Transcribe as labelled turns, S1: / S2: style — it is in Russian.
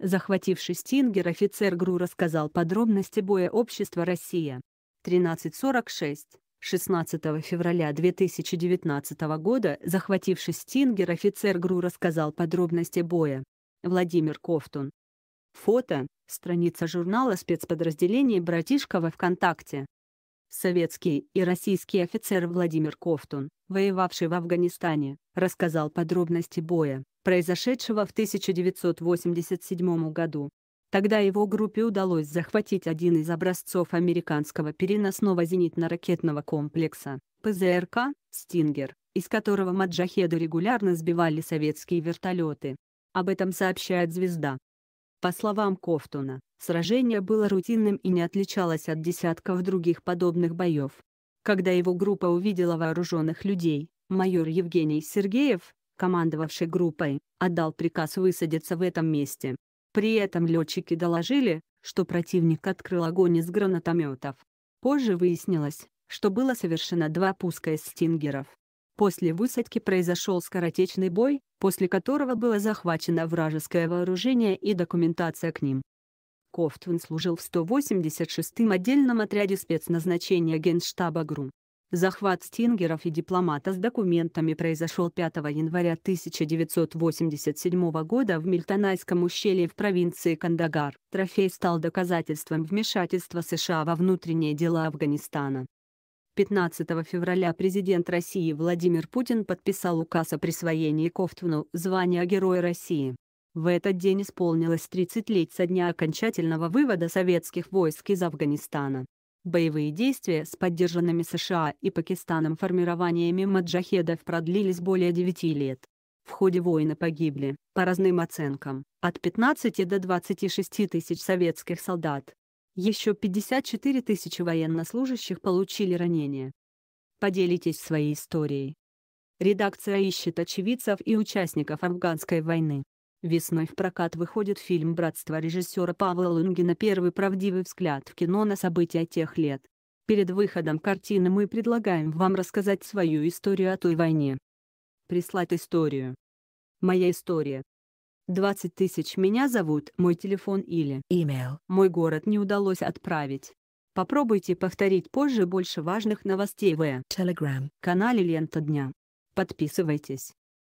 S1: Захвативший Стингер, офицер ГРУ рассказал подробности боя общества «Россия». 1346. 16 февраля 2019 года, захвативший Стингер, офицер ГРУ рассказал подробности боя. Владимир Кофтун. Фото. Страница журнала спецподразделений «Братишка» во ВКонтакте. Советский и российский офицер Владимир Кофтун, воевавший в Афганистане, рассказал подробности боя, произошедшего в 1987 году. Тогда его группе удалось захватить один из образцов американского переносного зенитно-ракетного комплекса ПЗРК «Стингер», из которого маджахеды регулярно сбивали советские вертолеты. Об этом сообщает «Звезда». По словам Кофтуна, сражение было рутинным и не отличалось от десятков других подобных боев. Когда его группа увидела вооруженных людей, майор Евгений Сергеев, командовавший группой, отдал приказ высадиться в этом месте. При этом летчики доложили, что противник открыл огонь из гранатометов. Позже выяснилось, что было совершено два пуска из стингеров. После высадки произошел скоротечный бой, после которого было захвачено вражеское вооружение и документация к ним. Кофтвин служил в 186-м отдельном отряде спецназначения Генштаба ГРУ. Захват стингеров и дипломата с документами произошел 5 января 1987 года в Мильтонайском ущелье в провинции Кандагар. Трофей стал доказательством вмешательства США во внутренние дела Афганистана. 15 февраля президент России Владимир Путин подписал указ о присвоении Кофтуну звания Героя России. В этот день исполнилось 30 лет со дня окончательного вывода советских войск из Афганистана. Боевые действия с поддержанными США и Пакистаном формированиями маджахедов продлились более 9 лет. В ходе войны погибли, по разным оценкам, от 15 до 26 тысяч советских солдат. Еще 54 тысячи военнослужащих получили ранения. Поделитесь своей историей. Редакция ищет очевидцев и участников афганской войны. Весной в прокат выходит фильм «Братство» режиссера Павла Лунгина «Первый правдивый взгляд в кино на события тех лет». Перед выходом картины мы предлагаем вам рассказать свою историю о той войне. Прислать историю. Моя история. 20 тысяч меня зовут, мой телефон или email. Мой город не удалось отправить. Попробуйте повторить позже больше важных новостей в Telegram канале Лента Дня. Подписывайтесь.